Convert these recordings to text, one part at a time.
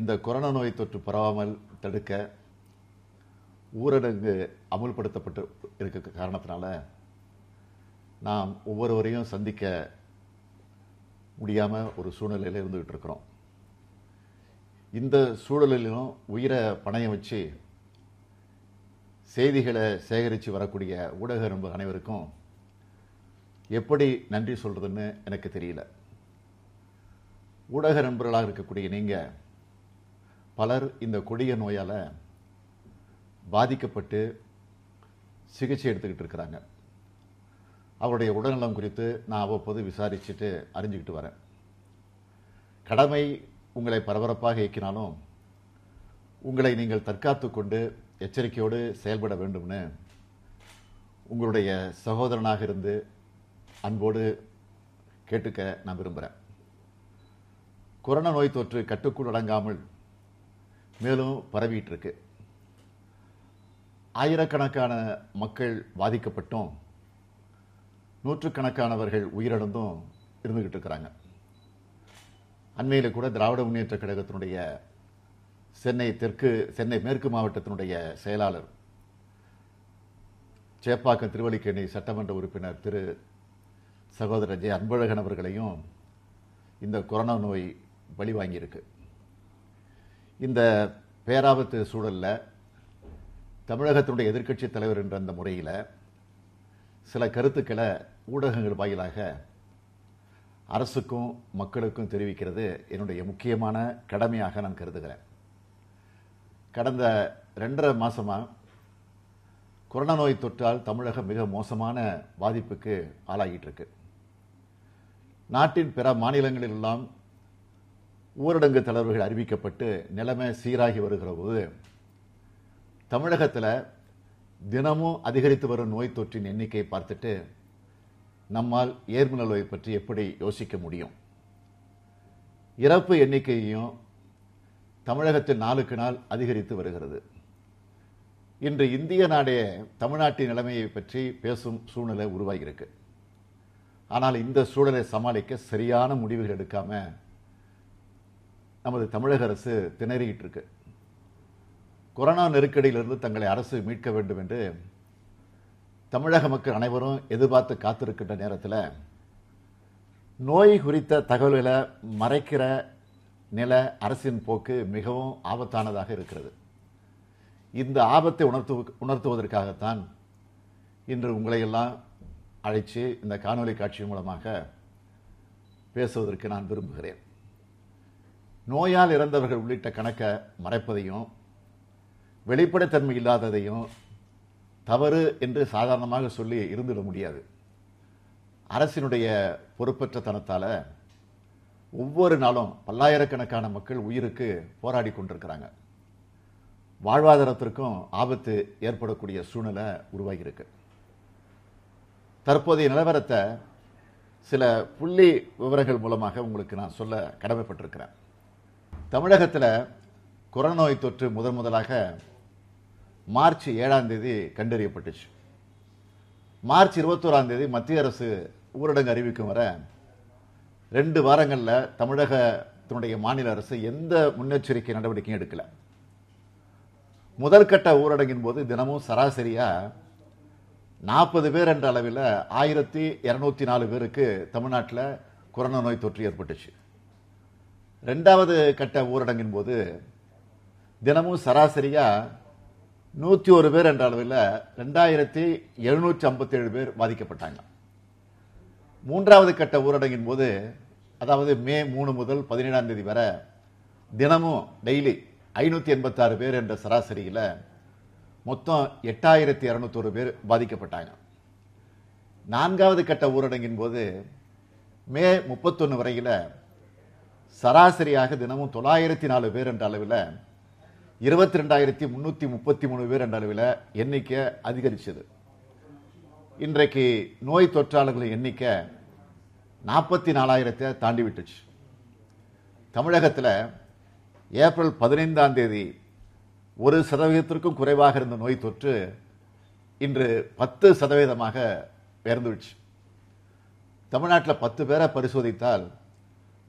இந்த கொரோனா நோய் தொற்று பரவாமல் தடுக்க ஊரடங்கு அமுல்படுத்தப்பட்டு இருக்க காரணத்தினால நாம் ஒவ்வொருவரையும் சந்திக்க முடியாமல் ஒரு சூழ்நிலையில் இருந்துகிட்டு இருக்கிறோம் இந்த சூழலிலும் உயிரை பணையம் வச்சு செய்திகளை சேகரித்து வரக்கூடிய ஊடக நண்பர் அனைவருக்கும் எப்படி நன்றி சொல்கிறதுன்னு எனக்கு தெரியல ஊடக நண்பர்களாக இருக்கக்கூடிய நீங்கள் பலர் இந்த கொடிய நோயால் பாதிக்கப்பட்டு சிகிச்சை எடுத்துக்கிட்டு இருக்கிறாங்க அவருடைய உடல்நலம் குறித்து நான் அவ்வப்போது விசாரிச்சுட்டு அறிஞ்சிக்கிட்டு வரேன் கடமை உங்களை பரபரப்பாக இயக்கினாலும் உங்களை நீங்கள் தற்காத்து கொண்டு எச்சரிக்கையோடு செயல்பட வேண்டும்னு உங்களுடைய சகோதரனாக இருந்து அன்போடு கேட்டுக்க நான் விரும்புகிறேன் கொரோனா நோய் தொற்று கட்டுக்குள் அடங்காமல் மேலும் பரவிட்டிருக்கு ஆயிரக்கணக்கான மக்கள் பாதிக்கப்பட்டும் நூற்றுக்கணக்கானவர்கள் உயிரிழந்தும் இருந்துக்கிட்டு இருக்கிறாங்க அண்மையில் கூட திராவிட முன்னேற்ற கழகத்தினுடைய சென்னை தெற்கு சென்னை மேற்கு மாவட்டத்தினுடைய செயலாளர் சேப்பாக்கம் திருவள்ளிக்கேணி சட்டமன்ற உறுப்பினர் திரு சகோதரர் ஜெய அன்பழகன் அவர்களையும் இந்த கொரோனா நோய் பலி வாங்கியிருக்கு இந்த பேராபத்து சூழலில் தமிழகத்தினுடைய எதிர்க்கட்சி தலைவர் என்ற அந்த முறையில் சில கருத்துக்களை ஊடகங்கள் வாயிலாக அரசுக்கும் மக்களுக்கும் தெரிவிக்கிறது என்னுடைய முக்கியமான கடமையாக நான் கருதுகிறேன் கடந்த ரெண்டரை மாதமாக கொரோனா நோய் தொற்றால் தமிழகம் மிக மோசமான பாதிப்புக்கு ஆளாகிட்டு இருக்கு நாட்டின் பிற மாநிலங்களிலெல்லாம் ஊரடங்கு தளர்வுகள் அறிவிக்கப்பட்டு நிலைமை சீராகி வருகிற போது தமிழகத்தில் தினமும் அதிகரித்து வரும் நோய் தொற்றின் எண்ணிக்கையை பார்த்துட்டு நம்மால் ஏர்மல நோய் பற்றி எப்படி யோசிக்க முடியும் இறப்பு எண்ணிக்கையும் தமிழகத்தில் நாளுக்கு நாள் அதிகரித்து வருகிறது இன்று இந்திய நாடைய தமிழ்நாட்டின் நிலைமையை பற்றி பேசும் சூழ்நிலை உருவாகியிருக்கு ஆனால் இந்த சூழலை சமாளிக்க சரியான முடிவுகள் எடுக்காமல் நமது தமிழக அரசு திணறிக்கிட்டு இருக்கு கொரோனா நெருக்கடியிலிருந்து தங்களை அரசு மீட்க வேண்டும் என்று தமிழக மக்கள் அனைவரும் எதிர்பார்த்து காத்திருக்கின்ற நேரத்தில் நோய் குறித்த தகவல்களை மறைக்கிற நில அரசின் போக்கு மிகவும் ஆபத்தானதாக இருக்கிறது இந்த ஆபத்தை உணர்த்து உணர்த்துவதற்காகத்தான் இன்று உங்களையெல்லாம் அழைச்சி இந்த காணொலி காட்சி மூலமாக பேசுவதற்கு நான் விரும்புகிறேன் நோயால் இறந்தவர்கள் உள்ளிட்ட கணக்கை மறைப்பதையும் வெளிப்படைத்தன்மை இல்லாததையும் தவறு என்று சாதாரணமாக சொல்லி இருந்துட முடியாது அரசினுடைய பொறுப்பற்ற தனத்தால் ஒவ்வொரு நாளும் பல்லாயிரக்கணக்கான மக்கள் உயிருக்கு போராடி கொண்டிருக்கிறாங்க வாழ்வாதாரத்திற்கும் ஆபத்து ஏற்படக்கூடிய சூழ்நிலை உருவாகியிருக்கு தற்போதைய நிலவரத்தை சில புள்ளி விவரங்கள் மூலமாக உங்களுக்கு நான் சொல்ல கடமைப்பட்டிருக்கிறேன் தமிழகத்தில் நோய் தொற்று முதன் முதலாக மார்ச் ஏழாம் தேதி கண்டறியப்பட்டுச்சு மார்ச் இருபத்தோராம் தேதி மத்திய அரசு ஊரடங்கு அறிவிக்கும் வர ரெண்டு வாரங்களில் தமிழகத்தினுடைய மாநில அரசு எந்த முன்னெச்சரிக்கை நடவடிக்கையும் எடுக்கலை முதற்கட்ட ஊரடங்கின் போது தினமும் சராசரியாக நாற்பது பேர் என்ற அளவில் ஆயிரத்தி இரநூத்தி நாலு பேருக்கு தமிழ்நாட்டில் கொரோனா நோய் தொற்று ஏற்பட்டுச்சு ரெண்டாவது கட்ட ஊரடங்கின் போது தினமும் சராசரியாக நூற்றி ஒரு பேர் என்ற அளவில் ரெண்டாயிரத்தி எழுநூற்றி ஐம்பத்தேழு பேர் பாதிக்கப்பட்டாங்க மூன்றாவது கட்ட ஊரடங்கின் போது அதாவது மே மூணு முதல் பதினேழாம் தேதி வரை தினமும் டெய்லி ஐநூற்றி எண்பத்தாறு பேர் என்ற சராசரியில் மொத்தம் எட்டாயிரத்தி இரநூத்தொரு பேர் பாதிக்கப்பட்டாங்க நான்காவது கட்ட ஊரடங்கின் போது மே முப்பத்தொன்று வரையில் சராசரியாக தினமும் தொள்ளாயிரத்தி நாலு பேர் என்ற அளவில் இருபத்தி ரெண்டாயிரத்தி முந்நூற்றி முப்பத்தி மூணு பேர் என்ற அளவில் எண்ணிக்கை அதிகரித்தது இன்றைக்கு நோய் தொற்றாளர்களின் எண்ணிக்கை நாற்பத்தி நாலாயிரத்தை தாண்டி விட்டுச்சு தமிழகத்தில் ஏப்ரல் பதினைந்தாம் தேதி ஒரு சதவீதத்திற்கும் குறைவாக இருந்த நோய் தொற்று இன்று பத்து சதவீதமாக உயர்ந்துவிடுச்சு தமிழ்நாட்டில் பத்து பேரை பரிசோதித்தால்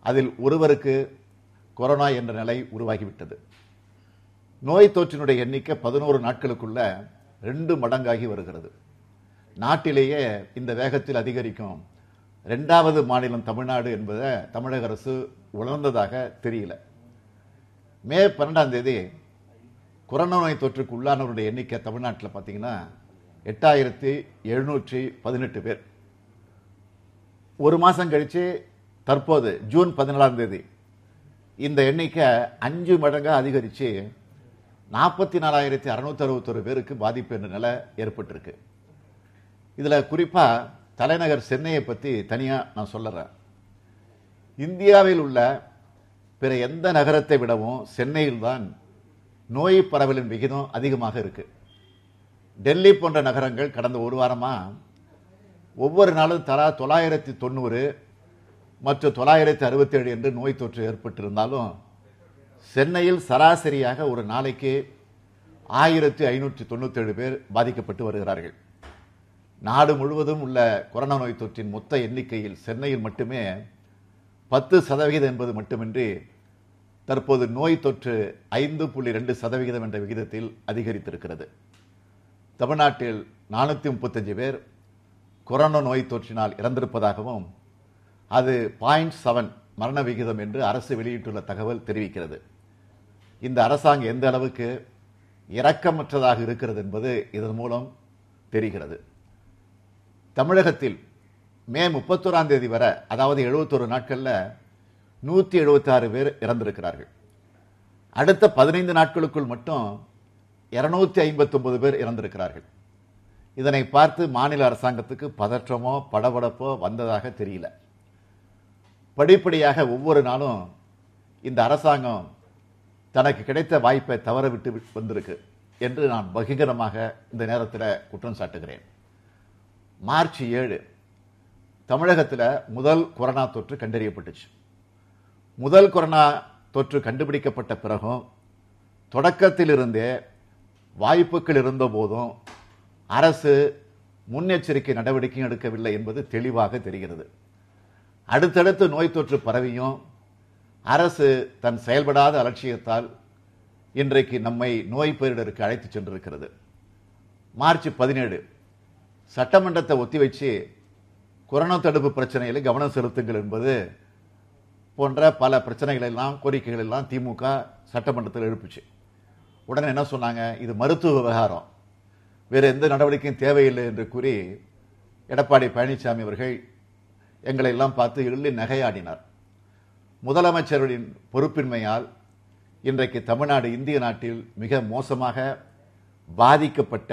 அதில் ஒருவருக்கு கொரோனா என்ற நிலை உருவாகிவிட்டது நோய் தொற்றினுடைய எண்ணிக்கை பதினோரு நாட்களுக்குள்ள ரெண்டு மடங்காகி வருகிறது நாட்டிலேயே இந்த வேகத்தில் அதிகரிக்கும் ரெண்டாவது மாநிலம் தமிழ்நாடு என்பதை தமிழக அரசு உணர்ந்ததாக தெரியல மே பன்னெண்டாம் தேதி கொரோனா நோய் தொற்றுக்கு உள்ளானவருடைய எண்ணிக்கை தமிழ்நாட்டில் பார்த்தீங்கன்னா எட்டாயிரத்தி எழுநூற்றி பதினெட்டு பேர் ஒரு மாதம் கழித்து தற்போது ஜூன் பதினேழாம் தேதி இந்த எண்ணிக்கை அஞ்சு மடங்காக அதிகரித்து நாற்பத்தி நாலாயிரத்தி அறநூற்றி அறுபத்தொரு பேருக்கு பாதிப்பு என்ற நிலை ஏற்பட்டிருக்கு இதில் குறிப்பாக தலைநகர் சென்னையை பற்றி தனியாக நான் சொல்லுறேன் இந்தியாவில் உள்ள பிற எந்த நகரத்தை விடவும் சென்னையில்தான் நோய் பரவலின் விகிதம் அதிகமாக இருக்குது டெல்லி போன்ற நகரங்கள் கடந்த ஒரு வாரமாக ஒவ்வொரு நாளும் தலா தொள்ளாயிரத்தி தொண்ணூறு மற்ற தொள்ளாயிரத்தி அறுபத்தேழு என்று நோய் தொற்று ஏற்பட்டிருந்தாலும் சென்னையில் சராசரியாக ஒரு நாளைக்கு ஆயிரத்தி ஐநூற்றி தொண்ணூத்தேழு பேர் பாதிக்கப்பட்டு வருகிறார்கள் நாடு முழுவதும் உள்ள கொரோனா நோய் தொற்றின் மொத்த எண்ணிக்கையில் சென்னையில் மட்டுமே பத்து சதவிகிதம் என்பது மட்டுமின்றி தற்போது நோய் தொற்று ஐந்து புள்ளி ரெண்டு சதவிகிதம் என்ற விகிதத்தில் அதிகரித்திருக்கிறது தமிழ்நாட்டில் நானூற்றி முப்பத்தஞ்சு பேர் கொரோனா நோய் தொற்றினால் இறந்திருப்பதாகவும் அது பாயிண்ட் செவன் மரண விகிதம் என்று அரசு வெளியிட்டுள்ள தகவல் தெரிவிக்கிறது இந்த அரசாங்கம் எந்த அளவுக்கு இரக்கமற்றதாக இருக்கிறது என்பது இதன் மூலம் தெரிகிறது தமிழகத்தில் மே முப்பத்தோராம் தேதி வரை அதாவது எழுபத்தொரு நாட்களில் நூற்றி எழுபத்தாறு பேர் இறந்திருக்கிறார்கள் அடுத்த பதினைந்து நாட்களுக்குள் மட்டும் இரநூத்தி ஐம்பத்தொன்பது பேர் இறந்திருக்கிறார்கள் இதனை பார்த்து மாநில அரசாங்கத்துக்கு பதற்றமோ படபடப்போ வந்ததாக தெரியல படிப்படியாக ஒவ்வொரு நாளும் இந்த அரசாங்கம் தனக்கு கிடைத்த வாய்ப்பை தவறவிட்டு வந்திருக்கு என்று நான் பகிரமாக இந்த நேரத்தில் குற்றம் சாட்டுகிறேன் மார்ச் ஏழு தமிழகத்தில் முதல் கொரோனா தொற்று கண்டறியப்பட்டுச்சு முதல் கொரோனா தொற்று கண்டுபிடிக்கப்பட்ட பிறகும் தொடக்கத்திலிருந்தே வாய்ப்புகள் இருந்தபோதும் அரசு முன்னெச்சரிக்கை நடவடிக்கையும் எடுக்கவில்லை என்பது தெளிவாக தெரிகிறது அடுத்தடுத்து நோய் தொற்று பரவியும் அரசு தன் செயல்படாத அலட்சியத்தால் இன்றைக்கு நம்மை நோய் பேரிடருக்கு அழைத்து சென்றிருக்கிறது மார்ச் பதினேழு சட்டமன்றத்தை ஒத்திவைச்சு கொரோனா தடுப்பு பிரச்சனைகளை கவனம் செலுத்துங்கள் என்பது போன்ற பல பிரச்சனைகள் எல்லாம் கோரிக்கைகள் எல்லாம் திமுக சட்டமன்றத்தில் எழுப்புச்சு உடனே என்ன சொன்னாங்க இது மருத்துவ விவகாரம் வேறு எந்த நடவடிக்கையும் தேவையில்லை என்று கூறி எடப்பாடி பழனிசாமி அவர்கள் எங்களை எல்லாம் பார்த்து எள்ளி நகையாடினார் முதலமைச்சரின் பொறுப்பின்மையால் இன்றைக்கு தமிழ்நாடு இந்திய நாட்டில் மிக மோசமாக பாதிக்கப்பட்ட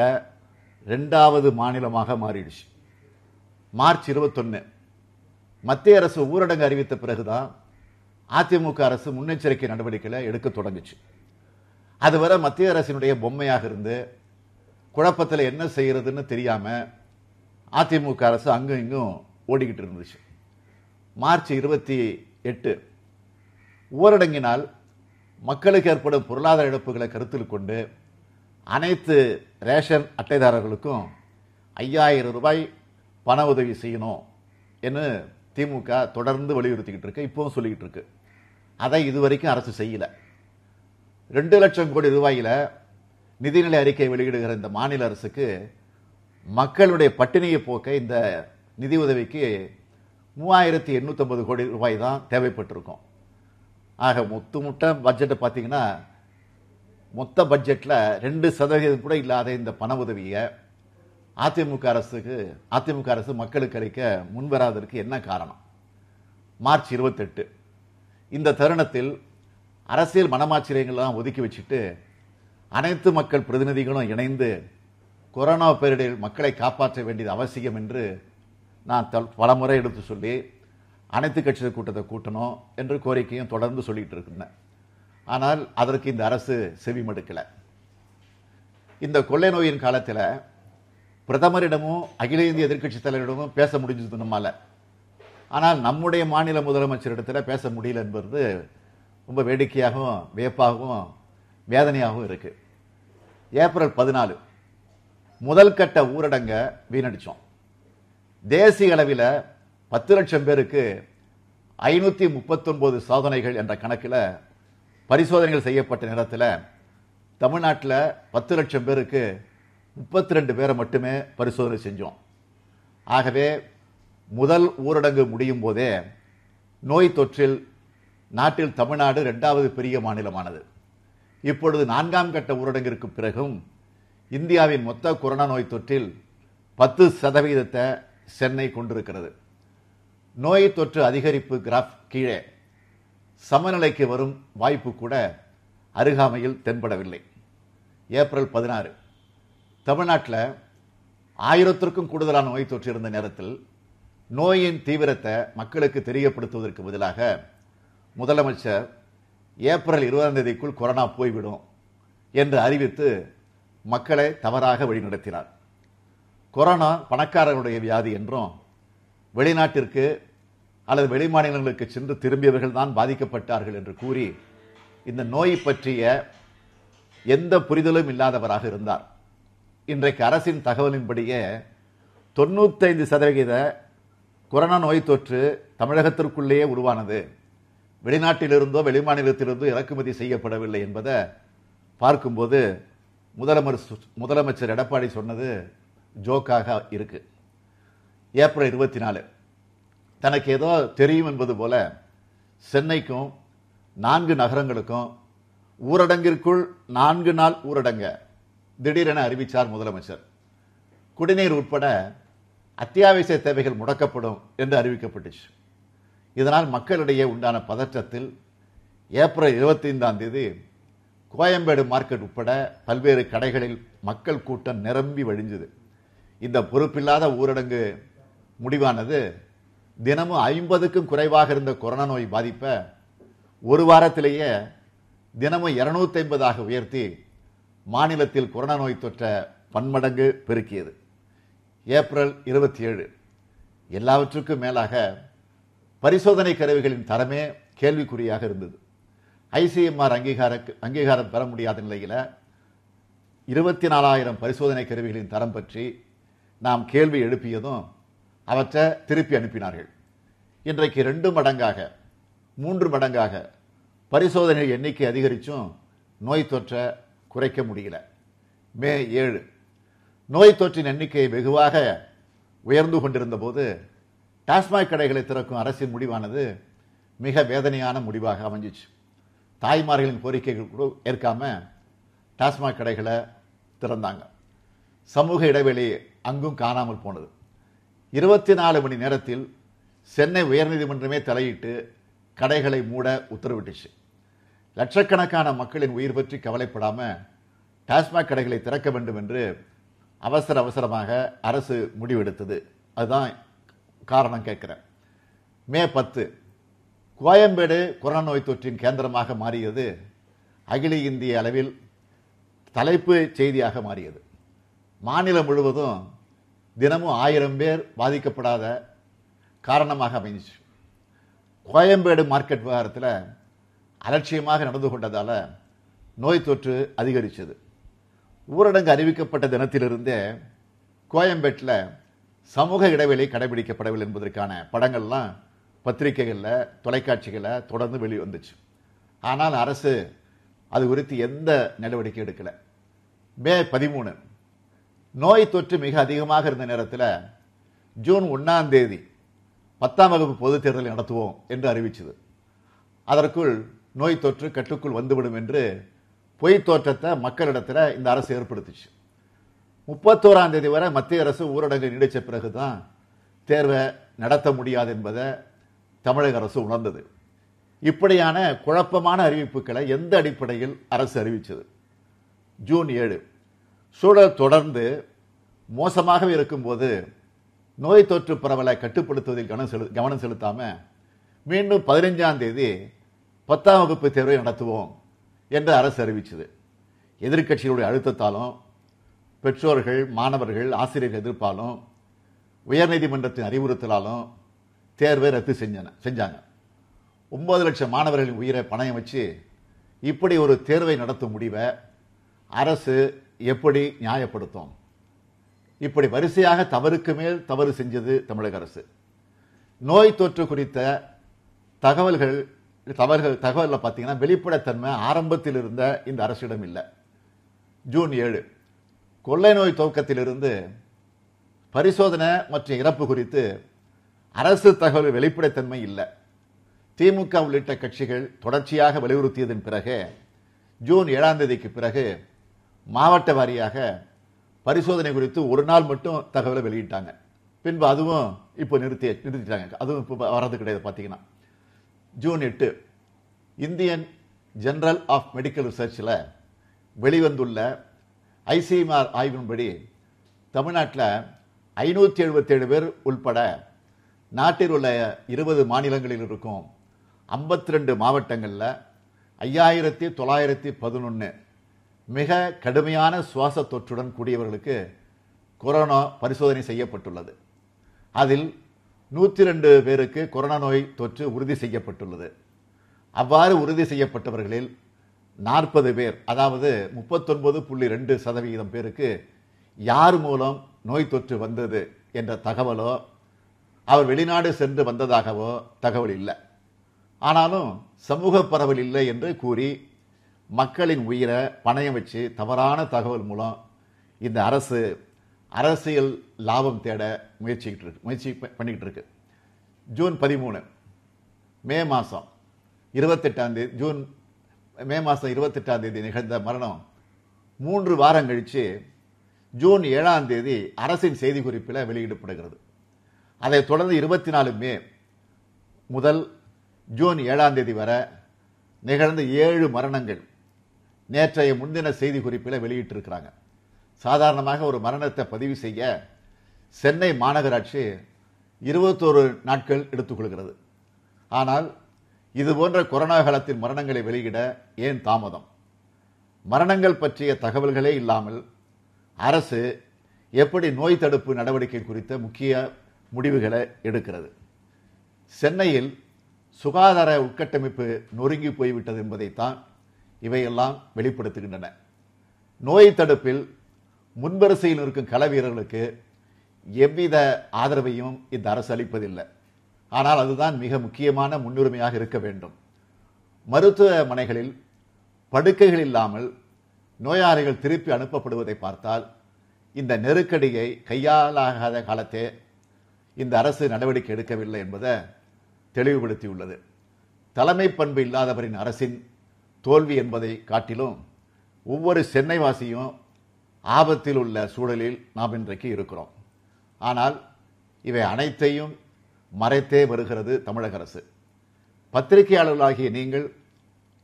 ரெண்டாவது மாநிலமாக மாறிடுச்சு மார்ச் இருபத்தொன்று மத்திய அரசு ஊரடங்கு அறிவித்த பிறகுதான் அதிமுக அரசு முன்னெச்சரிக்கை நடவடிக்கைகளை எடுக்க தொடங்குச்சு அதுவரை மத்திய அரசினுடைய பொம்மையாக இருந்து குழப்பத்தில் என்ன செய்கிறதுன்னு தெரியாமல் அதிமுக அரசு அங்கும் இங்கும் ஓடிக்கிட்டு இருந்துச்சு மார்ச் இருபத்தி எட்டு ஊரடங்கினால் மக்களுக்கு ஏற்படும் பொருளாதார இழப்புகளை கருத்தில் கொண்டு அனைத்து ரேஷன் அட்டைதாரர்களுக்கும் ஐயாயிரம் ரூபாய் பண உதவி செய்யணும் என்று திமுக தொடர்ந்து வலியுறுத்திக்கிட்டு இருக்கு இப்போவும் சொல்லிக்கிட்டு இருக்கு அதை இதுவரைக்கும் அரசு செய்யலை ரெண்டு லட்சம் கோடி ரூபாயில் நிதிநிலை அறிக்கை வெளியிடுகிற இந்த மாநில அரசுக்கு மக்களுடைய பட்டினியை போக்க இந்த நிதி உதவிக்கு மூவாயிரத்தி எண்ணூற்றம்பது கோடி ரூபாய் தான் தேவைப்பட்டிருக்கும் ஆக மொத்த முட்ட பட்ஜெட்டை பார்த்தீங்கன்னா மொத்த பட்ஜெட்டில் ரெண்டு சதவீதம் கூட இல்லாத இந்த பண உதவியை அதிமுக அரசுக்கு அதிமுக அரசு மக்களுக்கு அளிக்க முன்வராதற்கு என்ன காரணம் மார்ச் இருபத்தெட்டு இந்த தருணத்தில் அரசியல் மனமாச்சரியங்கள்லாம் ஒதுக்கி வச்சுட்டு அனைத்து மக்கள் பிரதிநிதிகளும் இணைந்து கொரோனா பேரிடரில் மக்களை காப்பாற்ற வேண்டியது அவசியம் என்று நான் பல முறை எடுத்து சொல்லி அனைத்து கட்சி கூட்டத்தை கூட்டணும் என்று கோரிக்கையும் தொடர்ந்து சொல்லிட்டு இருக்கின்றேன் ஆனால் அதற்கு இந்த அரசு செவி மடுக்கலை இந்த கொள்ளை நோயின் காலத்தில் பிரதமரிடமும் அகில இந்திய எதிர்கட்சி தலைவரிடமும் பேச முடிஞ்சது நம்மால ஆனால் நம்முடைய மாநில முதலமைச்சரிடத்தில் பேச முடியல என்பது ரொம்ப வேடிக்கையாகவும் வியப்பாகவும் வேதனையாகவும் இருக்குது ஏப்ரல் பதினாலு முதல் கட்ட ஊரடங்கை வீணடித்தோம் தேசிய அளவில் பத்து லட்சம் பேருக்கு ஐநூற்றி முப்பத்தொன்பது சாதனைகள் என்ற கணக்கில் பரிசோதனைகள் செய்யப்பட்ட நேரத்தில் தமிழ்நாட்டில் பத்து லட்சம் பேருக்கு முப்பத்தி ரெண்டு பேரை மட்டுமே பரிசோதனை செஞ்சோம் ஆகவே முதல் ஊரடங்கு முடியும் போதே நோய் தொற்றில் நாட்டில் தமிழ்நாடு ரெண்டாவது பெரிய மாநிலமானது இப்பொழுது நான்காம் கட்ட ஊரடங்கிற்கு பிறகும் இந்தியாவின் மொத்த கொரோனா நோய் தொற்றில் பத்து சதவீதத்தை சென்னை கொண்டிருக்கிறது நோய் தொற்று அதிகரிப்பு கிராஃப் கீழே சமநிலைக்கு வரும் வாய்ப்பு கூட அருகாமையில் தென்படவில்லை ஏப்ரல் பதினாறு தமிழ்நாட்டில் ஆயிரத்திற்கும் கூடுதலான நோய் தொற்று இருந்த நேரத்தில் நோயின் தீவிரத்தை மக்களுக்கு தெரியப்படுத்துவதற்கு பதிலாக முதலமைச்சர் ஏப்ரல் இருபதாம் தேதிக்குள் கொரோனா போய்விடும் என்று அறிவித்து மக்களை தவறாக வழிநடத்தினார் கொரோனா பணக்காரர்களுடைய வியாதி என்றும் வெளிநாட்டிற்கு அல்லது வெளிமாநிலங்களுக்கு சென்று திரும்பியவர்கள் தான் பாதிக்கப்பட்டார்கள் என்று கூறி இந்த நோய் பற்றிய எந்த புரிதலும் இல்லாதவராக இருந்தார் இன்றைக்கு அரசின் தகவலின்படியே தொண்ணூத்தைந்து சதவிகித கொரோனா நோய் தொற்று தமிழகத்திற்குள்ளேயே உருவானது வெளிநாட்டிலிருந்தோ வெளிமாநிலத்திலிருந்தோ இறக்குமதி செய்யப்படவில்லை என்பதை பார்க்கும்போது முதலமைச்சர் முதலமைச்சர் எடப்பாடி சொன்னது ஜோக்காக இருக்குது ஏப்ரல் இருபத்தி நாலு தனக்கு ஏதோ தெரியும் என்பது போல சென்னைக்கும் நான்கு நகரங்களுக்கும் ஊரடங்கிற்குள் நான்கு நாள் ஊரடங்க திடீரென அறிவித்தார் முதலமைச்சர் குடிநீர் உட்பட அத்தியாவசிய தேவைகள் முடக்கப்படும் என்று அறிவிக்கப்பட்டுச்சு இதனால் மக்களிடையே உண்டான பதற்றத்தில் ஏப்ரல் இருபத்தைந்தாம் தேதி கோயம்பேடு மார்க்கெட் உட்பட பல்வேறு கடைகளில் மக்கள் கூட்டம் நிரம்பி வழிஞ்சுது இந்த பொறுப்பில்லாத ஊரடங்கு முடிவானது தினமும் ஐம்பதுக்கும் குறைவாக இருந்த கொரோனா நோய் பாதிப்பை ஒரு வாரத்திலேயே தினமும் இருநூத்தி ஐம்பதாக உயர்த்தி மாநிலத்தில் கொரோனா நோய் தொற்ற பன்மடங்கு பெருக்கியது ஏப்ரல் இருபத்தி ஏழு எல்லாவற்றுக்கும் மேலாக பரிசோதனை கருவிகளின் தரமே கேள்விக்குறியாக இருந்தது ஐசிஎம்ஆர் அங்கீகார அங்கீகாரம் பெற முடியாத நிலையில் இருபத்தி நாலாயிரம் பரிசோதனை கருவிகளின் தரம் பற்றி நாம் கேள்வி எழுப்பியதும் அவற்றை திருப்பி அனுப்பினார்கள் இன்றைக்கு ரெண்டு மடங்காக மூன்று மடங்காக பரிசோதனை எண்ணிக்கை அதிகரித்தும் நோய் தொற்றை குறைக்க முடியல மே ஏழு நோய் தொற்றின் எண்ணிக்கை வெகுவாக உயர்ந்து கொண்டிருந்த போது டாஸ்மாக் கடைகளை திறக்கும் அரசின் முடிவானது மிக வேதனையான முடிவாக அமைஞ்சிச்சு தாய்மார்களின் கோரிக்கைகள் கூட ஏற்காம டாஸ்மாக் கடைகளை திறந்தாங்க சமூக இடைவெளி அங்கும் காணாமல் போனது இருபத்தி நாலு மணி நேரத்தில் சென்னை உயர்நீதிமன்றமே தலையிட்டு கடைகளை மூட உத்தரவிட்டுச்சு லட்சக்கணக்கான மக்களின் உயிர் பற்றி கவலைப்படாமல் டாஸ்மாக் கடைகளை திறக்க வேண்டும் என்று அவசர அவசரமாக அரசு முடிவெடுத்தது அதுதான் காரணம் கேட்குறேன் மே பத்து கோயம்பேடு கொரோனா நோய் தொற்றின் கேந்திரமாக மாறியது அகில இந்திய அளவில் தலைப்பு செய்தியாக மாறியது மாநிலம் முழுவதும் தினமும் ஆயிரம் பேர் பாதிக்கப்படாத காரணமாக அமைஞ்சிச்சு கோயம்பேடு மார்க்கெட் விவகாரத்தில் அலட்சியமாக நடந்து கொண்டதால் நோய் தொற்று அதிகரித்தது ஊரடங்கு அறிவிக்கப்பட்ட தினத்திலிருந்தே கோயம்பேட்டில் சமூக இடைவெளி கடைபிடிக்கப்படவில்லை என்பதற்கான படங்கள்லாம் பத்திரிகைகளில் தொலைக்காட்சிகளில் தொடர்ந்து வெளிவந்துச்சு ஆனால் அரசு அது குறித்து எந்த நடவடிக்கை எடுக்கலை மே பதிமூணு நோய் தொற்று மிக அதிகமாக இருந்த நேரத்தில் ஜூன் ஒன்றாம் தேதி பத்தாம் வகுப்பு பொதுத் தேர்தல் நடத்துவோம் என்று அறிவிச்சது அதற்குள் நோய் தொற்று கட்டுக்குள் வந்துவிடும் என்று பொய் தோற்றத்தை மக்களிடத்தில் இந்த அரசு ஏற்படுத்துச்சு முப்பத்தோராம் தேதி வரை மத்திய அரசு ஊரடங்கு நீடித்த பிறகு தான் தேர்வை நடத்த முடியாது என்பதை தமிழக அரசு உணர்ந்தது இப்படியான குழப்பமான அறிவிப்புகளை எந்த அடிப்படையில் அரசு அறிவித்தது ஜூன் ஏழு சூழல் தொடர்ந்து மோசமாக இருக்கும்போது நோய் தொற்று பரவலை கட்டுப்படுத்துவதில் கவனம் செலு கவனம் செலுத்தாமல் மீண்டும் பதினைஞ்சாம் தேதி பத்தாம் வகுப்பு தேர்வை நடத்துவோம் என்று அரசு அறிவித்தது எதிர்கட்சிகளுடைய அழுத்தத்தாலும் பெற்றோர்கள் மாணவர்கள் ஆசிரியர் எதிர்ப்பாலும் உயர்நீதிமன்றத்தின் அறிவுறுத்தலாலும் தேர்வை ரத்து செஞ்சன செஞ்சாங்க ஒம்பது லட்சம் மாணவர்களின் உயிரை பணயம் வச்சு இப்படி ஒரு தேர்வை நடத்தும் முடிவை அரசு எப்படி நியாயப்படுத்தும் இப்படி வரிசையாக தவறுக்கு மேல் தவறு செஞ்சது தமிழக அரசு நோய் தொற்று குறித்த தகவல்கள் தவறுகள் தகவலில் பார்த்தீங்கன்னா வெளிப்படைத்தன்மை ஆரம்பத்தில் இருந்த இந்த அரசிடம் இல்லை ஜூன் ஏழு கொள்ளை நோய் துவக்கத்திலிருந்து பரிசோதனை மற்றும் இறப்பு குறித்து அரசு தகவல் வெளிப்படைத்தன்மை இல்லை திமுக உள்ளிட்ட கட்சிகள் தொடர்ச்சியாக வலியுறுத்தியதன் பிறகு ஜூன் ஏழாம் தேதிக்கு பிறகு மாவட்ட வாரியாக பரிசோதனை குறித்து ஒரு நாள் மட்டும் தகவலை வெளியிட்டாங்க பின்பு அதுவும் இப்போ நிறுத்தி நிறுத்திட்டாங்க அதுவும் இப்போ வர்றது கிடையாது பார்த்தீங்கன்னா ஜூன் எட்டு இந்தியன் ஜெனரல் ஆஃப் மெடிக்கல் ரிசர்ச்சில் வெளிவந்துள்ள ஐசிஎம்ஆர் ஆய்வின்படி தமிழ்நாட்டில் ஐநூற்றி எழுபத்தேழு பேர் உள்பட நாட்டில் உள்ள இருபது மாநிலங்களில் இருக்கும் ஐம்பத்தி ரெண்டு மாவட்டங்களில் ஐயாயிரத்தி தொள்ளாயிரத்தி பதினொன்று மிக கடுமையான சுவாச தொற்றுடன் கூடியவர்களுக்கு கொரோனா பரிசோதனை செய்யப்பட்டுள்ளது அதில் நூற்றி ரெண்டு பேருக்கு கொரோனா நோய் தொற்று உறுதி செய்யப்பட்டுள்ளது அவ்வாறு உறுதி செய்யப்பட்டவர்களில் நாற்பது பேர் அதாவது முப்பத்தொன்பது புள்ளி ரெண்டு சதவிகிதம் பேருக்கு யார் மூலம் நோய் தொற்று வந்தது என்ற தகவலோ அவர் வெளிநாடு சென்று வந்ததாகவோ தகவல் இல்லை ஆனாலும் சமூக பரவல் இல்லை என்று கூறி மக்களின் உயிரை பணையம் வச்சு தவறான தகவல் மூலம் இந்த அரசு அரசியல் லாபம் தேட முயற்சிக்கிட்டு இருக்கு முயற்சி பண்ணிக்கிட்டு இருக்கு ஜூன் பதிமூணு மே மாதம் இருபத்தெட்டாம் தேதி ஜூன் மே மாதம் இருபத்தெட்டாம் தேதி நிகழ்ந்த மரணம் மூன்று வாரம் கழித்து ஜூன் ஏழாம் தேதி அரசின் செய்திக்குறிப்பில் வெளியிடப்படுகிறது அதை தொடர்ந்து இருபத்தி நாலு மே முதல் ஜூன் ஏழாம் தேதி வரை நிகழ்ந்த ஏழு மரணங்கள் நேற்றைய முன்தின செய்தி குறிப்பில் வெளியிட்டிருக்கிறாங்க சாதாரணமாக ஒரு மரணத்தை பதிவு செய்ய சென்னை மாநகராட்சி இருபத்தோரு நாட்கள் எடுத்துக்கொள்கிறது ஆனால் இது போன்ற கொரோனா காலத்தில் மரணங்களை வெளியிட ஏன் தாமதம் மரணங்கள் பற்றிய தகவல்களே இல்லாமல் அரசு எப்படி நோய் தடுப்பு நடவடிக்கை குறித்த முக்கிய முடிவுகளை எடுக்கிறது சென்னையில் சுகாதார உட்கட்டமைப்பு நொறுங்கி போய்விட்டது என்பதைத்தான் இவையெல்லாம் வெளிப்படுத்துகின்றன நோய் தடுப்பில் முன்வரிசையில் இருக்கும் கள வீரர்களுக்கு எவ்வித ஆதரவையும் இந்த அரசு அளிப்பதில்லை ஆனால் அதுதான் மிக முக்கியமான முன்னுரிமையாக இருக்க வேண்டும் மருத்துவமனைகளில் படுக்கைகள் இல்லாமல் நோயாளிகள் திருப்பி அனுப்பப்படுவதை பார்த்தால் இந்த நெருக்கடியை கையாளாகாத காலத்தே இந்த அரசு நடவடிக்கை எடுக்கவில்லை என்பதை தெளிவுபடுத்தியுள்ளது தலைமை பண்பு இல்லாதவரின் அரசின் தோல்வி என்பதை காட்டிலும் ஒவ்வொரு சென்னைவாசியும் ஆபத்தில் உள்ள சூழலில் நாம் இன்றைக்கு இருக்கிறோம் ஆனால் இவை அனைத்தையும் மறைத்தே வருகிறது தமிழக அரசு பத்திரிகையாளர்களாகிய நீங்கள்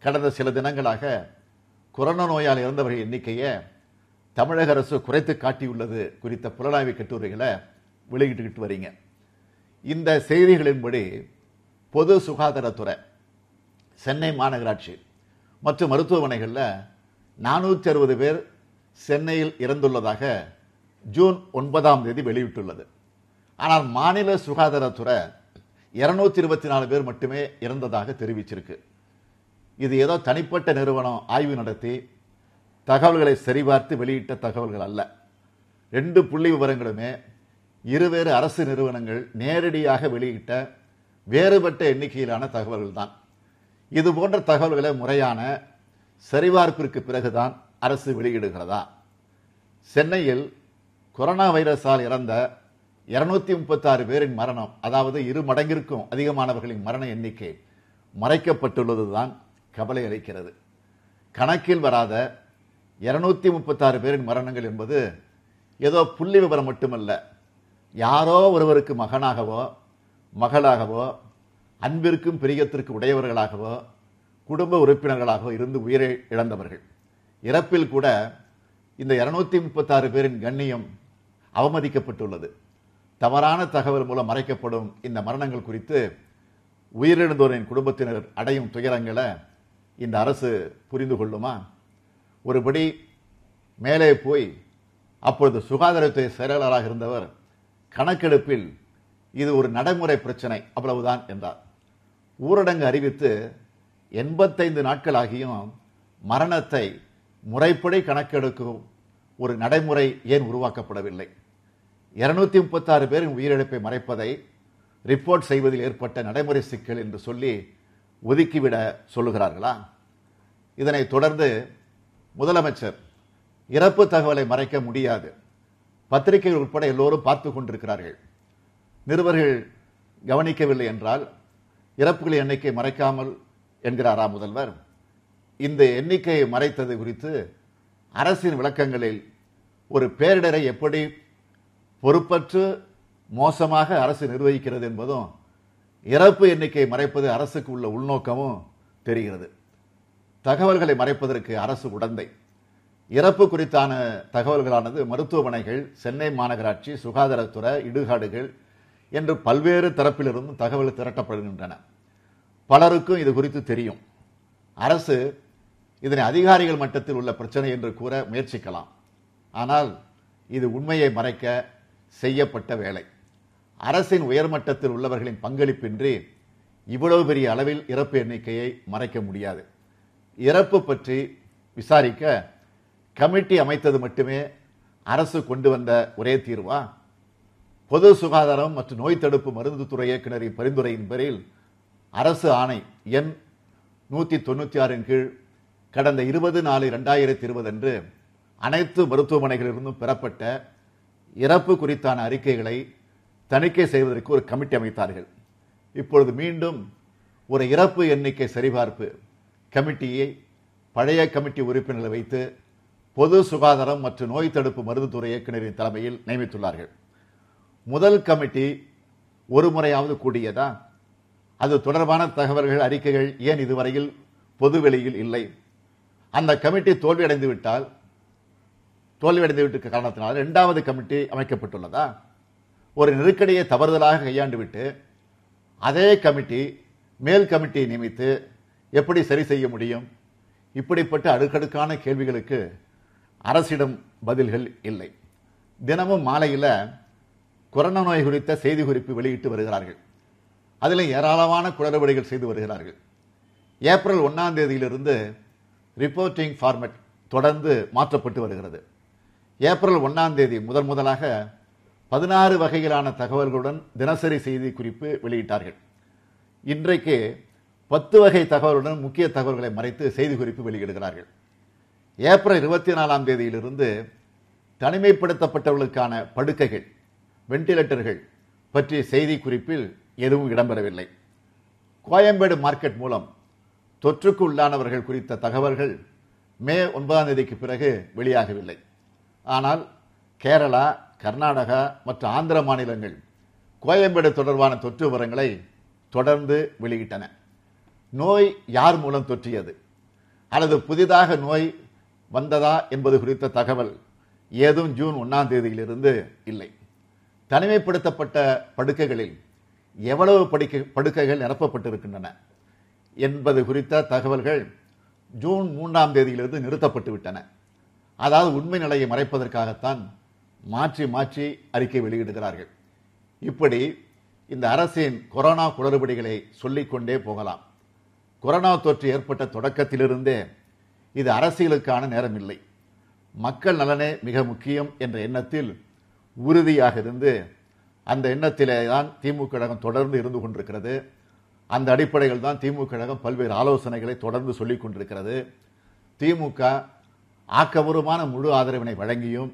கடந்த சில தினங்களாக கொரோனா நோயால் இறந்தவர்கள் எண்ணிக்கையை தமிழக அரசு குறைத்து காட்டியுள்ளது குறித்த புலனாய்வு கட்டுரைகளை வெளியிட்டுக்கிட்டு வரீங்க இந்த செய்திகளின்படி பொது சுகாதாரத்துறை சென்னை மாநகராட்சி மற்றும் மருத்துவமனைகளில் நானூற்றி அறுபது பேர் சென்னையில் இறந்துள்ளதாக ஜூன் ஒன்பதாம் தேதி வெளியிட்டுள்ளது ஆனால் மாநில சுகாதாரத்துறை இரநூத்தி இருபத்தி நாலு பேர் மட்டுமே இறந்ததாக தெரிவிச்சிருக்கு இது ஏதோ தனிப்பட்ட நிறுவனம் ஆய்வு நடத்தி தகவல்களை சரிபார்த்து வெளியிட்ட தகவல்கள் அல்ல ரெண்டு புள்ளி விவரங்களுமே இருவேறு அரசு நிறுவனங்கள் நேரடியாக வெளியிட்ட வேறுபட்ட எண்ணிக்கையிலான தகவல்கள் தான் இது போன்ற தகவல்களை முறையான சரிபார்ப்பிற்கு பிறகுதான் அரசு வெளியிடுகிறதா சென்னையில் கொரோனா வைரஸால் இறந்த இருநூத்தி முப்பத்தாறு பேரின் மரணம் அதாவது இரு மடங்கிற்கும் அதிகமானவர்களின் மரண எண்ணிக்கை மறைக்கப்பட்டுள்ளதுதான் கவலை அளிக்கிறது கணக்கில் வராத இருநூத்தி முப்பத்தாறு பேரின் மரணங்கள் என்பது ஏதோ புள்ளி விவரம் மட்டுமல்ல யாரோ ஒருவருக்கு மகனாகவோ மகளாகவோ அன்பிற்கும் பிரியத்திற்கு உடையவர்களாகவோ குடும்ப உறுப்பினர்களாகவோ இருந்து உயிரை இழந்தவர்கள் இறப்பில் கூட இந்த இருநூத்தி முப்பத்தாறு பேரின் கண்ணியம் அவமதிக்கப்பட்டுள்ளது தவறான தகவல் மூலம் மறைக்கப்படும் இந்த மரணங்கள் குறித்து உயிரிழந்தோரின் குடும்பத்தினர் அடையும் துயரங்களை இந்த அரசு புரிந்து கொள்ளுமா ஒருபடி மேலே போய் அப்பொழுது சுகாதாரத்துறை செயலாளராக இருந்தவர் கணக்கெடுப்பில் இது ஒரு நடைமுறை பிரச்சனை அவ்வளவுதான் என்றார் ஊரடங்கு அறிவித்து எண்பத்தைந்து நாட்களாகியும் மரணத்தை முறைப்படி கணக்கெடுக்கும் ஒரு நடைமுறை ஏன் உருவாக்கப்படவில்லை இருநூத்தி முப்பத்தாறு பேரின் உயிரிழப்பை மறைப்பதை ரிப்போர்ட் செய்வதில் ஏற்பட்ட நடைமுறை சிக்கல் என்று சொல்லி ஒதுக்கிவிட சொல்லுகிறார்களா இதனை தொடர்ந்து முதலமைச்சர் இறப்பு தகவலை மறைக்க முடியாது பத்திரிகைகள் உட்பட எல்லோரும் பார்த்து கொண்டிருக்கிறார்கள் நிருபர்கள் கவனிக்கவில்லை என்றால் இறப்புகளின் எண்ணிக்கை மறைக்காமல் என்கிறாரா முதல்வர் இந்த எண்ணிக்கையை மறைத்தது குறித்து அரசின் விளக்கங்களில் ஒரு பேரிடரை எப்படி பொறுப்பற்று மோசமாக அரசு நிர்வகிக்கிறது என்பதும் இறப்பு எண்ணிக்கை மறைப்பது அரசுக்கு உள்ள உள்நோக்கமும் தெரிகிறது தகவல்களை மறைப்பதற்கு அரசு உடந்தை இறப்பு குறித்தான தகவல்களானது மருத்துவமனைகள் சென்னை மாநகராட்சி சுகாதாரத்துறை இடுகாடுகள் என்று பல்வேறு தரப்பிலிருந்தும் தகவல் திரட்டப்படுகின்றன பலருக்கும் இது குறித்து தெரியும் அரசு இதனை அதிகாரிகள் மட்டத்தில் உள்ள பிரச்சனை என்று கூற முயற்சிக்கலாம் ஆனால் இது உண்மையை மறைக்க செய்யப்பட்ட வேலை அரசின் உயர்மட்டத்தில் உள்ளவர்களின் பங்களிப்பின்றி இவ்வளவு பெரிய அளவில் இறப்பு எண்ணிக்கையை மறைக்க முடியாது இறப்பு பற்றி விசாரிக்க கமிட்டி அமைத்தது மட்டுமே அரசு கொண்டு வந்த ஒரே தீர்வா பொது சுகாதாரம் மற்றும் நோய் தடுப்பு மருந்து துறை இயக்குநரின் பரிந்துரையின் பேரில் அரசு ஆணை எண் நூற்றி தொண்ணூற்றி ஆறின் கீழ் கடந்த இருபது நாலு ரெண்டாயிரத்தி இருபது அன்று அனைத்து மருத்துவமனைகளிலிருந்தும் பெறப்பட்ட இறப்பு குறித்தான அறிக்கைகளை தணிக்கை செய்வதற்கு ஒரு கமிட்டி அமைத்தார்கள் இப்பொழுது மீண்டும் ஒரு இறப்பு எண்ணிக்கை சரிபார்ப்பு கமிட்டியை பழைய கமிட்டி உறுப்பினர்களை வைத்து பொது சுகாதாரம் மற்றும் நோய் தடுப்பு மருந்துத்துறை இயக்குநரின் தலைமையில் நியமித்துள்ளார்கள் முதல் கமிட்டி ஒரு முறையாவது கூடியதா அது தொடர்பான தகவல்கள் அறிக்கைகள் ஏன் இதுவரையில் பொதுவெளியில் இல்லை அந்த கமிட்டி தோல்வியடைந்து விட்டால் தோல்வியடைந்து விட்டு காரணத்தினால் இரண்டாவது கமிட்டி அமைக்கப்பட்டுள்ளதா ஒரு நெருக்கடியை தவறுதலாக கையாண்டு விட்டு அதே கமிட்டி மேல் கமிட்டியை நியமித்து எப்படி சரி செய்ய முடியும் இப்படிப்பட்ட அடுக்கடுக்கான கேள்விகளுக்கு அரசிடம் பதில்கள் இல்லை தினமும் மாலையில் கொரோனா நோய் குறித்த செய்தி குறிப்பு வெளியிட்டு வருகிறார்கள் அதில் ஏராளமான குளறுபடிகள் செய்து வருகிறார்கள் ஏப்ரல் ஒன்றாம் தேதியிலிருந்து ரிப்போர்ட்டிங் ஃபார்மேட் தொடர்ந்து மாற்றப்பட்டு வருகிறது ஏப்ரல் ஒன்றாம் தேதி முதன் முதலாக பதினாறு வகையிலான தகவல்களுடன் தினசரி செய்தி குறிப்பு வெளியிட்டார்கள் இன்றைக்கு பத்து வகை தகவலுடன் முக்கிய தகவல்களை மறைத்து செய்தி குறிப்பு வெளியிடுகிறார்கள் ஏப்ரல் இருபத்தி நாலாம் தேதியிலிருந்து தனிமைப்படுத்தப்பட்டவர்களுக்கான படுக்கைகள் வெண்டிலேட்டர்கள் பற்றிய செய்தி குறிப்பில் எதுவும் இடம்பெறவில்லை கோயம்பேடு மார்க்கெட் மூலம் தொற்றுக்கு உள்ளானவர்கள் குறித்த தகவல்கள் மே ஒன்பதாம் தேதிக்கு பிறகு வெளியாகவில்லை ஆனால் கேரளா கர்நாடகா மற்றும் ஆந்திர மாநிலங்கள் கோயம்பேடு தொடர்பான தொற்று விவரங்களை தொடர்ந்து வெளியிட்டன நோய் யார் மூலம் தொற்றியது அல்லது புதிதாக நோய் வந்ததா என்பது குறித்த தகவல் ஏதும் ஜூன் ஒன்றாம் தேதியிலிருந்து இல்லை தனிமைப்படுத்தப்பட்ட படுக்கைகளில் எவ்வளவு படுக்கை படுக்கைகள் நிரப்பப்பட்டிருக்கின்றன என்பது குறித்த தகவல்கள் ஜூன் மூன்றாம் தேதியிலிருந்து நிறுத்தப்பட்டு விட்டன அதாவது உண்மை நிலையை மறைப்பதற்காகத்தான் மாற்றி மாற்றி அறிக்கை வெளியிடுகிறார்கள் இப்படி இந்த அரசின் கொரோனா குளறுபடிகளை சொல்லிக்கொண்டே போகலாம் கொரோனா தொற்று ஏற்பட்ட தொடக்கத்திலிருந்தே இது அரசியலுக்கான நேரம் இல்லை மக்கள் நலனே மிக முக்கியம் என்ற எண்ணத்தில் உறுதியாக இருந்து அந்த எண்ணத்திலே தான் திமுக கழகம் தொடர்ந்து இருந்து கொண்டிருக்கிறது அந்த அடிப்படையில் தான் திமுக கழகம் பல்வேறு ஆலோசனைகளை தொடர்ந்து சொல்லிக் கொண்டிருக்கிறது திமுக ஆக்கபூர்வமான முழு ஆதரவினை வழங்கியும்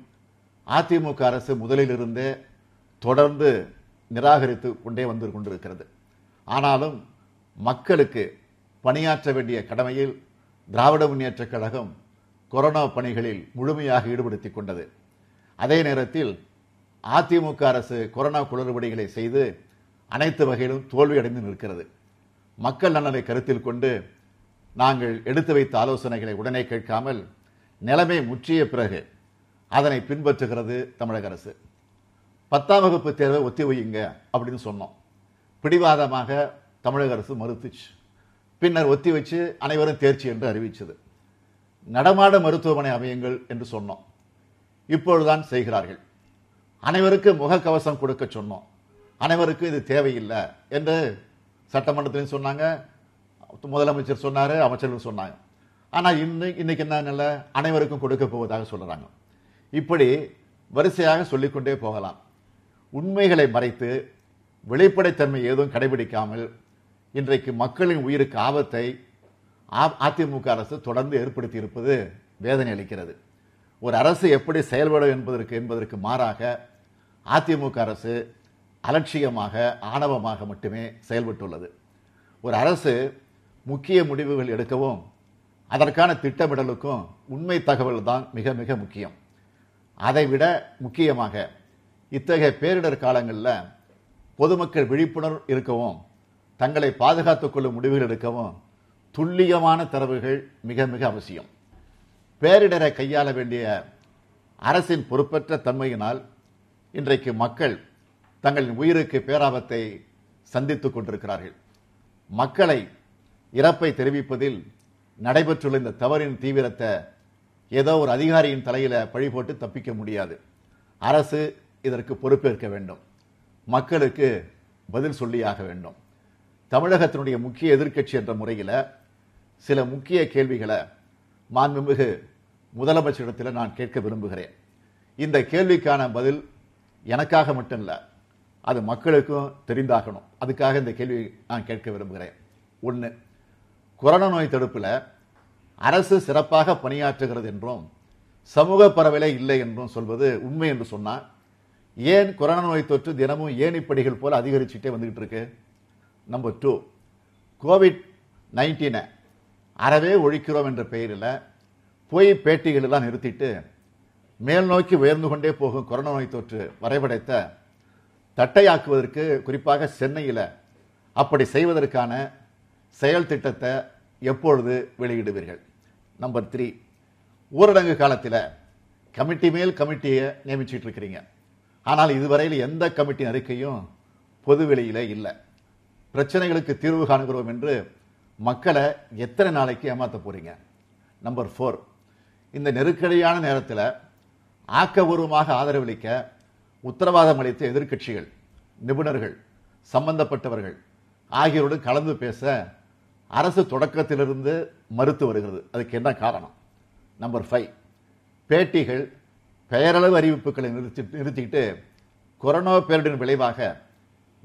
அதிமுக அரசு முதலிலிருந்தே தொடர்ந்து நிராகரித்து கொண்டே வந்து கொண்டிருக்கிறது ஆனாலும் மக்களுக்கு பணியாற்ற வேண்டிய கடமையில் திராவிட முன்னேற்றக் கழகம் கொரோனா பணிகளில் முழுமையாக ஈடுபடுத்தி கொண்டது அதே நேரத்தில் அதிமுக அரசு கொரோனா குளறுபடிகளை செய்து அனைத்து வகையிலும் தோல்வியடைந்து நிற்கிறது மக்கள் நலனை கருத்தில் கொண்டு நாங்கள் எடுத்து வைத்த ஆலோசனைகளை உடனே கேட்காமல் நிலைமை முற்றிய பிறகு அதனை பின்பற்றுகிறது தமிழக அரசு பத்தாம் வகுப்பு தேர்வை ஒத்தி வையுங்க அப்படின்னு சொன்னோம் பிடிவாதமாக தமிழக அரசு மறுத்துச்சு பின்னர் ஒத்தி வச்சு அனைவரும் தேர்ச்சி என்று அறிவித்தது நடமாட மருத்துவமனை அமையுங்கள் என்று சொன்னோம் இப்பொழுதுதான் செய்கிறார்கள் அனைவருக்கும் முகக்கவசம் கொடுக்க சொன்னோம் அனைவருக்கும் இது தேவையில்லை என்று சட்டமன்றத்திலையும் சொன்னாங்க முதலமைச்சர் சொன்னார் அமைச்சர்கள் சொன்னாங்க ஆனால் இன்னும் இன்றைக்கி என்ன நல்ல அனைவருக்கும் கொடுக்க போவதாக சொல்கிறாங்க இப்படி வரிசையாக சொல்லிக்கொண்டே போகலாம் உண்மைகளை மறைத்து வெளிப்படைத்தன்மை ஏதும் கடைபிடிக்காமல் இன்றைக்கு மக்களின் உயிருக்கு ஆபத்தை அதிமுக அரசு தொடர்ந்து ஏற்படுத்தி இருப்பது வேதனை அளிக்கிறது ஒரு அரசு எப்படி செயல்படும் என்பதற்கு என்பதற்கு மாறாக அதிமுக அரசு அலட்சியமாக ஆணவமாக மட்டுமே செயல்பட்டுள்ளது ஒரு அரசு முக்கிய முடிவுகள் எடுக்கவும் அதற்கான திட்டமிடலுக்கும் உண்மை தகவல் தான் மிக மிக முக்கியம் அதைவிட முக்கியமாக இத்தகைய பேரிடர் காலங்களில் பொதுமக்கள் விழிப்புணர்வு இருக்கவும் தங்களை பாதுகாத்துக் கொள்ளும் முடிவுகள் எடுக்கவும் துல்லியமான தரவுகள் மிக மிக அவசியம் பேரிடரை கையாள வேண்டிய அரசின் பொறுப்பற்ற தன்மையினால் இன்றைக்கு மக்கள் தங்களின் உயிருக்கு பேராபத்தை சந்தித்துக் கொண்டிருக்கிறார்கள் மக்களை இறப்பை தெரிவிப்பதில் நடைபெற்றுள்ள இந்த தவறின் தீவிரத்தை ஏதோ ஒரு அதிகாரியின் தலையில பழி போட்டு தப்பிக்க முடியாது அரசு இதற்கு பொறுப்பேற்க வேண்டும் மக்களுக்கு பதில் சொல்லியாக வேண்டும் தமிழகத்தினுடைய முக்கிய எதிர்க்கட்சி என்ற முறையில் சில முக்கிய கேள்விகளை மாண்புமிகு முதலமைச்சரிடத்தில் நான் கேட்க விரும்புகிறேன் இந்த கேள்விக்கான பதில் எனக்காக மட்டும் இல்லை அது மக்களுக்கும் தெரிந்தாகணும் அதுக்காக இந்த கேள்வி நான் கேட்க விரும்புகிறேன் ஒன்று கொரோனா நோய் தடுப்பில் அரசு சிறப்பாக பணியாற்றுகிறது என்றும் சமூக பரவலே இல்லை என்றும் சொல்வது உண்மை என்று சொன்னால் ஏன் கொரோனா நோய் தொற்று தினமும் ஏன் இப்படிகள் போல் அதிகரிச்சுட்டே வந்துக்கிட்டு இருக்கு நம்பர் டூ கோவிட் நைன்டீனை அறவே ஒழிக்கிறோம் என்ற பெயரில் பொய் பேட்டிகளெல்லாம் நிறுத்திட்டு மேல் நோக்கி உயர்ந்து கொண்டே போகும் கொரோனா நோய் தொற்று வரைபடத்தை தட்டையாக்குவதற்கு குறிப்பாக சென்னையில் அப்படி செய்வதற்கான செயல் திட்டத்தை எப்பொழுது வெளியிடுவீர்கள் நம்பர் த்ரீ ஊரடங்கு காலத்தில் கமிட்டி மேல் கமிட்டியை நியமிச்சிட்டு இருக்கிறீங்க ஆனால் இதுவரையில் எந்த கமிட்டி அறிக்கையும் பொதுவெளியில் இல்லை பிரச்சனைகளுக்கு தீர்வு காணுகிறோம் என்று மக்களை எத்தனை நாளைக்கு ஏமாற்ற போகிறீங்க நம்பர் ஃபோர் இந்த நெருக்கடியான நேரத்தில் ஆக்கபூர்வமாக ஆதரவளிக்க உத்தரவாதம் அளித்த எதிர்க்கட்சிகள் நிபுணர்கள் சம்பந்தப்பட்டவர்கள் ஆகியோருடன் கலந்து பேச அரசு தொடக்கத்திலிருந்து மறுத்து வருகிறது அதுக்கு என்ன காரணம் நம்பர் ஃபைவ் பேட்டிகள் பெயரளவு அறிவிப்புகளை நிறுத்தி நிறுத்திக்கிட்டு கொரோனா பேரிடரின் விளைவாக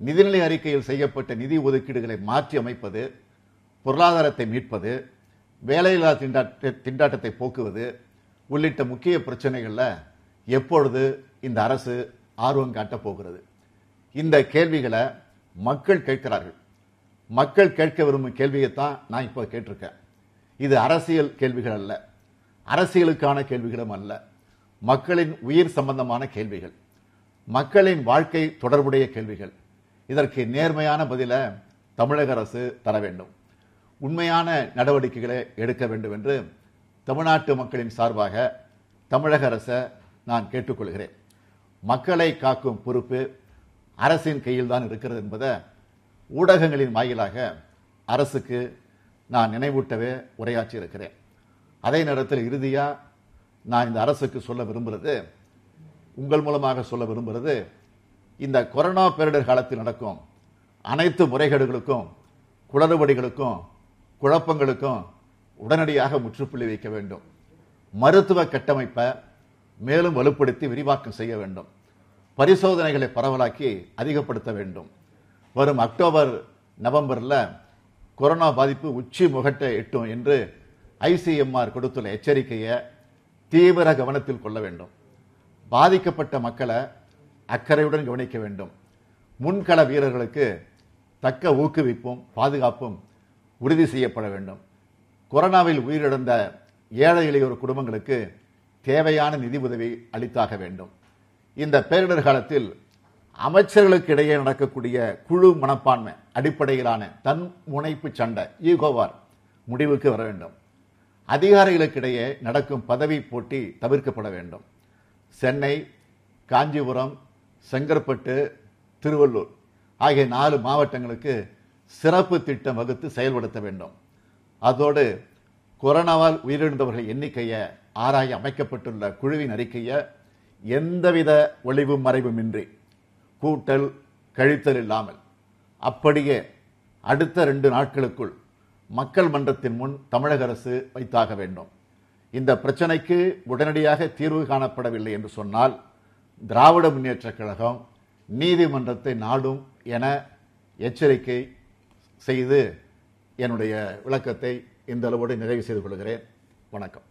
நிதிநிலை அறிக்கையில் செய்யப்பட்ட நிதி ஒதுக்கீடுகளை மாற்றி அமைப்பது பொருளாதாரத்தை மீட்பது வேலையில்லா திண்டாட்ட திண்டாட்டத்தை போக்குவது உள்ளிட்ட முக்கிய பிரச்சனைகளில் எப்பொழுது இந்த அரசு ஆர்வம் காட்டப் போகிறது இந்த கேள்விகளை மக்கள் கேட்கிறார்கள் மக்கள் கேட்க விரும்பும் கேள்வியை தான் நான் இப்போ கேட்டிருக்கேன் இது அரசியல் கேள்விகள் அல்ல அரசியலுக்கான கேள்விகளும் அல்ல மக்களின் உயிர் சம்பந்தமான கேள்விகள் மக்களின் வாழ்க்கை தொடர்புடைய கேள்விகள் இதற்கு நேர்மையான பதிலை தமிழக அரசு தர வேண்டும் உண்மையான நடவடிக்கைகளை எடுக்க வேண்டும் என்று தமிழ்நாட்டு மக்களின் சார்பாக தமிழக அரசை நான் கேட்டுக்கொள்கிறேன் மக்களை காக்கும் பொறுப்பு அரசின் கையில் தான் இருக்கிறது என்பதை ஊடகங்களின் வாயிலாக அரசுக்கு நான் நினைவூட்டவே உரையாற்றி இருக்கிறேன் அதே நேரத்தில் இறுதியாக நான் இந்த அரசுக்கு சொல்ல விரும்புகிறது உங்கள் மூலமாக சொல்ல விரும்புகிறது இந்த கொரோனா பேரிடர் காலத்தில் நடக்கும் அனைத்து முறைகேடுகளுக்கும் குளறுபடிகளுக்கும் குழப்பங்களுக்கும் உடனடியாக முற்றுப்புள்ளி வைக்க வேண்டும் மருத்துவ கட்டமைப்பை மேலும் வலுப்படுத்தி விரிவாக்கம் செய்ய வேண்டும் பரிசோதனைகளை பரவலாக்கி அதிகப்படுத்த வேண்டும் வரும் அக்டோபர் நவம்பரில் கொரோனா பாதிப்பு உச்சி முகட்டை எட்டும் என்று ஐசிஎம்ஆர் கொடுத்துள்ள எச்சரிக்கையை தீவிர கவனத்தில் கொள்ள வேண்டும் பாதிக்கப்பட்ட மக்களை அக்கறையுடன் கவனிக்க வேண்டும் முன்கள வீரர்களுக்கு தக்க ஊக்குவிப்பும் பாதுகாப்பும் உறுதி செய்யப்பட வேண்டும் கொரோனாவில் உயிரிழந்த ஏழை எளியோர் குடும்பங்களுக்கு தேவையான நிதி உதவி அளித்தாக வேண்டும் இந்த பேரிடர் காலத்தில் அமைச்சர்களுக்கு இடையே நடக்கக்கூடிய குழு மனப்பான்மை அடிப்படையிலான தன் முனைப்பு சண்டை ஈகோவார் முடிவுக்கு வர வேண்டும் அதிகாரிகளுக்கிடையே நடக்கும் பதவி போட்டி தவிர்க்கப்பட வேண்டும் சென்னை காஞ்சிபுரம் செங்கற்பட்டு திருவள்ளூர் ஆகிய நாலு மாவட்டங்களுக்கு சிறப்பு திட்டம் வகுத்து செயல்படுத்த வேண்டும் அதோடு கொரோனாவால் உயிரிழந்தவர்கள் எண்ணிக்கையை ஆராய அமைக்கப்பட்டுள்ள குழுவின் அறிக்கையை எந்தவித ஒளிவும் மறைவுமின்றி கூட்டல் கழித்தல் இல்லாமல் அப்படியே அடுத்த ரெண்டு நாட்களுக்குள் மக்கள் மன்றத்தின் முன் தமிழக அரசு வைத்தாக வேண்டும் இந்த பிரச்சனைக்கு உடனடியாக தீர்வு காணப்படவில்லை என்று சொன்னால் திராவிட முன்னேற்றக் கழகம் நீதிமன்றத்தை நாடும் என எச்சரிக்கை செய்து என்னுடைய விளக்கத்தை இந்த அளவோடு நிறைவு செய்து கொள்கிறேன் வணக்கம்